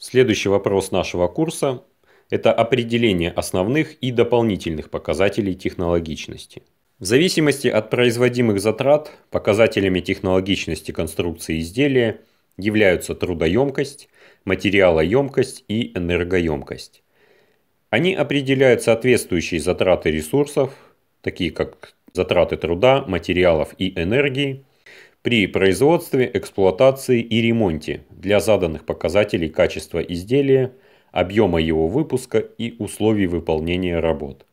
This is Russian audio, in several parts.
Следующий вопрос нашего курса – это определение основных и дополнительных показателей технологичности. В зависимости от производимых затрат показателями технологичности конструкции изделия являются трудоемкость, материалоемкость и энергоемкость. Они определяют соответствующие затраты ресурсов, такие как затраты труда, материалов и энергии, при производстве, эксплуатации и ремонте для заданных показателей качества изделия, объема его выпуска и условий выполнения работ,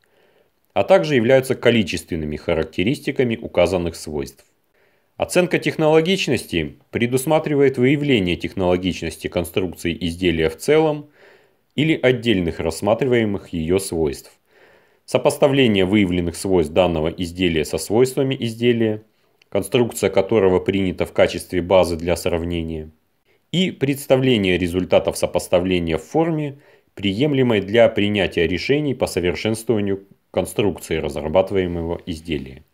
а также являются количественными характеристиками указанных свойств. Оценка технологичности предусматривает выявление технологичности конструкции изделия в целом или отдельных рассматриваемых ее свойств, сопоставление выявленных свойств данного изделия со свойствами изделия – конструкция которого принята в качестве базы для сравнения, и представление результатов сопоставления в форме, приемлемой для принятия решений по совершенствованию конструкции разрабатываемого изделия.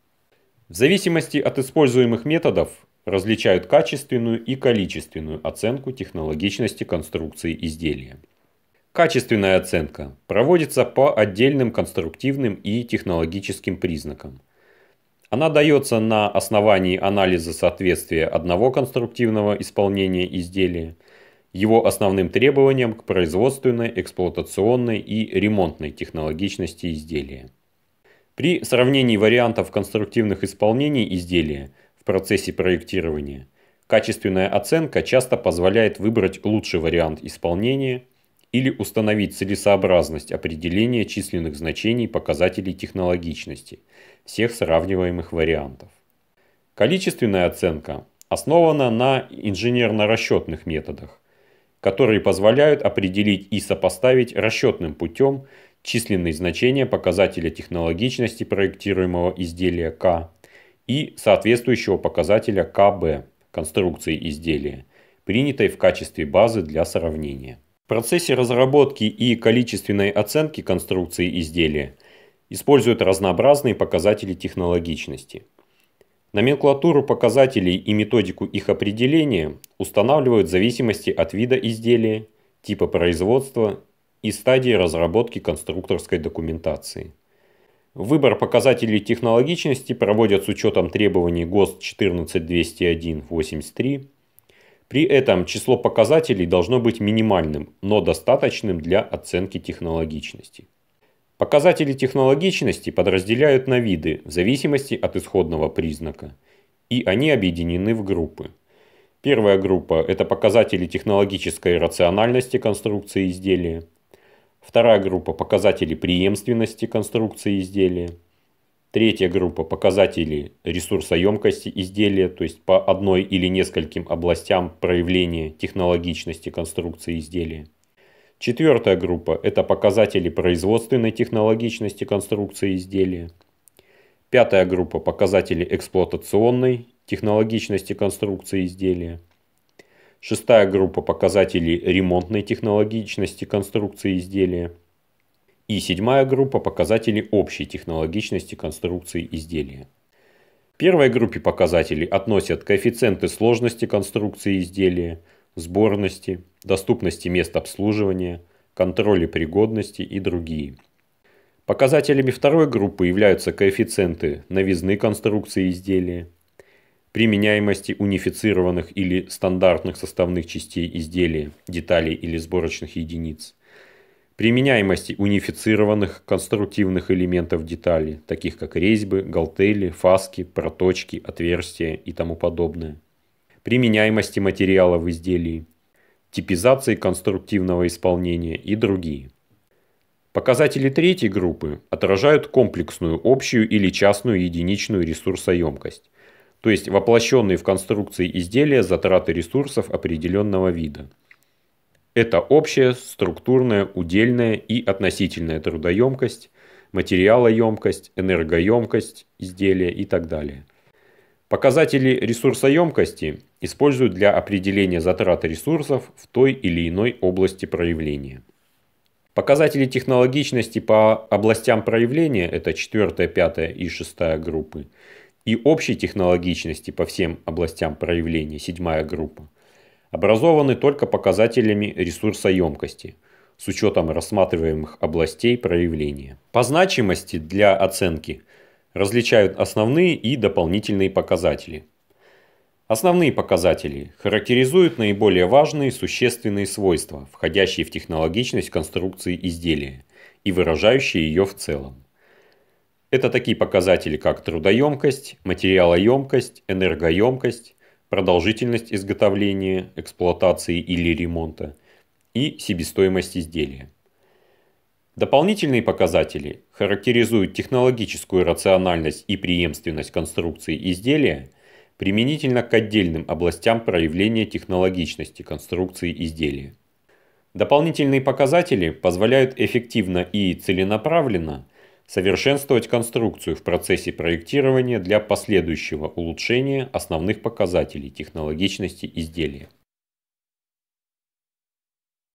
В зависимости от используемых методов различают качественную и количественную оценку технологичности конструкции изделия. Качественная оценка проводится по отдельным конструктивным и технологическим признакам – она дается на основании анализа соответствия одного конструктивного исполнения изделия его основным требованиям к производственной, эксплуатационной и ремонтной технологичности изделия. При сравнении вариантов конструктивных исполнений изделия в процессе проектирования качественная оценка часто позволяет выбрать лучший вариант исполнения или установить целесообразность определения численных значений показателей технологичности всех сравниваемых вариантов. Количественная оценка основана на инженерно-расчетных методах, которые позволяют определить и сопоставить расчетным путем численные значения показателя технологичности проектируемого изделия К и соответствующего показателя КБ конструкции изделия, принятой в качестве базы для сравнения процессе разработки и количественной оценки конструкции изделия используют разнообразные показатели технологичности. Номенклатуру показателей и методику их определения устанавливают в зависимости от вида изделия, типа производства и стадии разработки конструкторской документации. Выбор показателей технологичности проводят с учетом требований ГОСТ 14201-83 при этом число показателей должно быть минимальным, но достаточным для оценки технологичности. Показатели технологичности подразделяют на виды в зависимости от исходного признака, и они объединены в группы. Первая группа – это показатели технологической рациональности конструкции изделия. Вторая группа – показатели преемственности конструкции изделия. Третья группа – показатели ресурсоемкости изделия, то есть по одной или нескольким областям проявления технологичности конструкции изделия. Четвертая группа – это показатели производственной технологичности конструкции изделия. Пятая группа – показатели эксплуатационной технологичности конструкции изделия. Шестая группа – показатели ремонтной технологичности конструкции изделия. И седьмая группа – показатели общей технологичности конструкции изделия. К первой группе показателей относят коэффициенты сложности конструкции изделия, сборности, доступности мест обслуживания, контроля пригодности и другие. Показателями второй группы являются коэффициенты новизны конструкции изделия, применяемости унифицированных или стандартных составных частей изделия, деталей или сборочных единиц – Применяемости унифицированных конструктивных элементов деталей, таких как резьбы, галтели, фаски, проточки, отверстия и тому подобное. Применяемости материала в изделии, типизации конструктивного исполнения и другие. Показатели третьей группы отражают комплексную общую или частную единичную ресурсоемкость, то есть воплощенные в конструкции изделия затраты ресурсов определенного вида – это общая, структурная, удельная и относительная трудоемкость, материалоемкость, энергоемкость изделия и так далее. Показатели ресурсоемкости используют для определения затрат ресурсов в той или иной области проявления. Показатели технологичности по областям проявления – это 4, 5 и 6 группы, и общей технологичности по всем областям проявления – 7 группа – образованы только показателями ресурсоемкости с учетом рассматриваемых областей проявления. По значимости для оценки различают основные и дополнительные показатели. Основные показатели характеризуют наиболее важные существенные свойства, входящие в технологичность конструкции изделия и выражающие ее в целом. Это такие показатели, как трудоемкость, материалоемкость, энергоемкость, продолжительность изготовления, эксплуатации или ремонта и себестоимость изделия. Дополнительные показатели характеризуют технологическую рациональность и преемственность конструкции изделия применительно к отдельным областям проявления технологичности конструкции изделия. Дополнительные показатели позволяют эффективно и целенаправленно совершенствовать конструкцию в процессе проектирования для последующего улучшения основных показателей технологичности изделия.